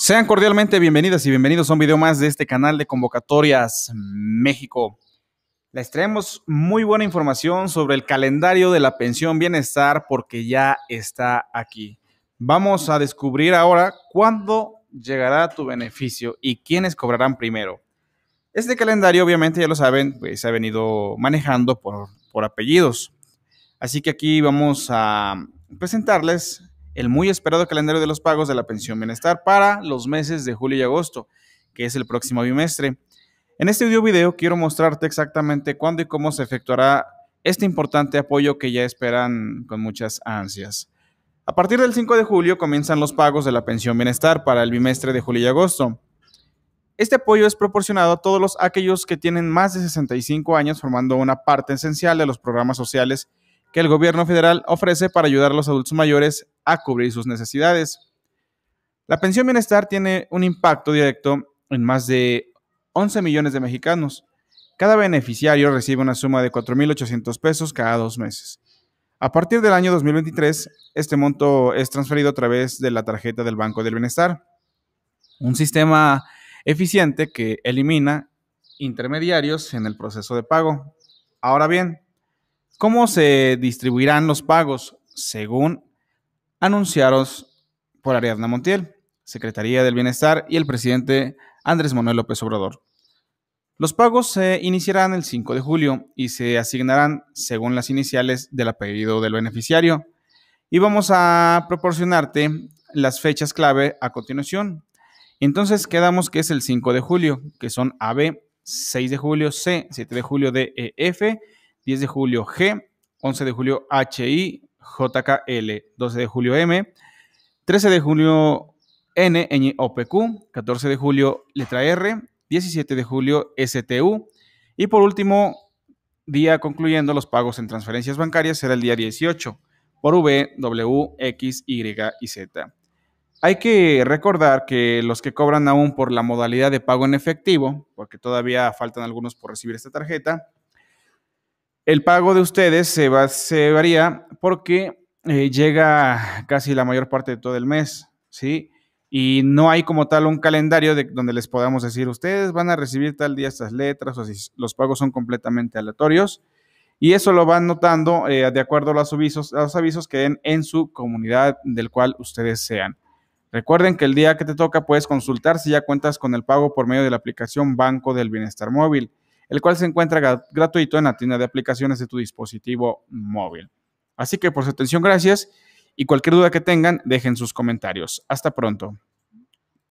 Sean cordialmente bienvenidas y bienvenidos a un video más de este canal de Convocatorias México. Les traemos muy buena información sobre el calendario de la pensión bienestar porque ya está aquí. Vamos a descubrir ahora cuándo llegará tu beneficio y quiénes cobrarán primero. Este calendario, obviamente, ya lo saben, pues, se ha venido manejando por, por apellidos. Así que aquí vamos a presentarles el muy esperado calendario de los pagos de la pensión bienestar para los meses de julio y agosto, que es el próximo bimestre. En este video video quiero mostrarte exactamente cuándo y cómo se efectuará este importante apoyo que ya esperan con muchas ansias. A partir del 5 de julio comienzan los pagos de la pensión bienestar para el bimestre de julio y agosto. Este apoyo es proporcionado a todos los, aquellos que tienen más de 65 años formando una parte esencial de los programas sociales que el gobierno federal ofrece para ayudar a los adultos mayores a cubrir sus necesidades. La pensión bienestar tiene un impacto directo en más de 11 millones de mexicanos. Cada beneficiario recibe una suma de 4.800 pesos cada dos meses. A partir del año 2023, este monto es transferido a través de la tarjeta del Banco del Bienestar, un sistema eficiente que elimina intermediarios en el proceso de pago. Ahora bien, ¿cómo se distribuirán los pagos según anunciaros por Ariadna Montiel, Secretaría del Bienestar y el presidente Andrés Manuel López Obrador. Los pagos se iniciarán el 5 de julio y se asignarán según las iniciales del apellido del beneficiario. Y vamos a proporcionarte las fechas clave a continuación. Entonces quedamos que es el 5 de julio, que son AB, 6 de julio C, 7 de julio D, 10 e de julio G, 11 de julio HI, JKL, 12 de julio M, 13 de julio N, OPQ, 14 de julio letra R, 17 de julio STU y por último día concluyendo los pagos en transferencias bancarias será el día 18 por V, W, X, Y y Z. Hay que recordar que los que cobran aún por la modalidad de pago en efectivo, porque todavía faltan algunos por recibir esta tarjeta, el pago de ustedes se, varía porque eh, llega casi la mayor parte de todo el mes, ¿sí? Y no hay como tal un calendario de, donde les podamos decir, ustedes van a recibir tal día estas letras, o si los pagos son completamente aleatorios. Y eso lo van notando eh, de acuerdo a los a los avisos que den en su comunidad del cual ustedes sean. Recuerden que el día que te toca puedes consultar si ya cuentas con el pago por medio de la aplicación Banco del Bienestar Móvil el cual se encuentra gratuito en la tienda de aplicaciones de tu dispositivo móvil. Así que por su atención, gracias y cualquier duda que tengan, dejen sus comentarios. Hasta pronto.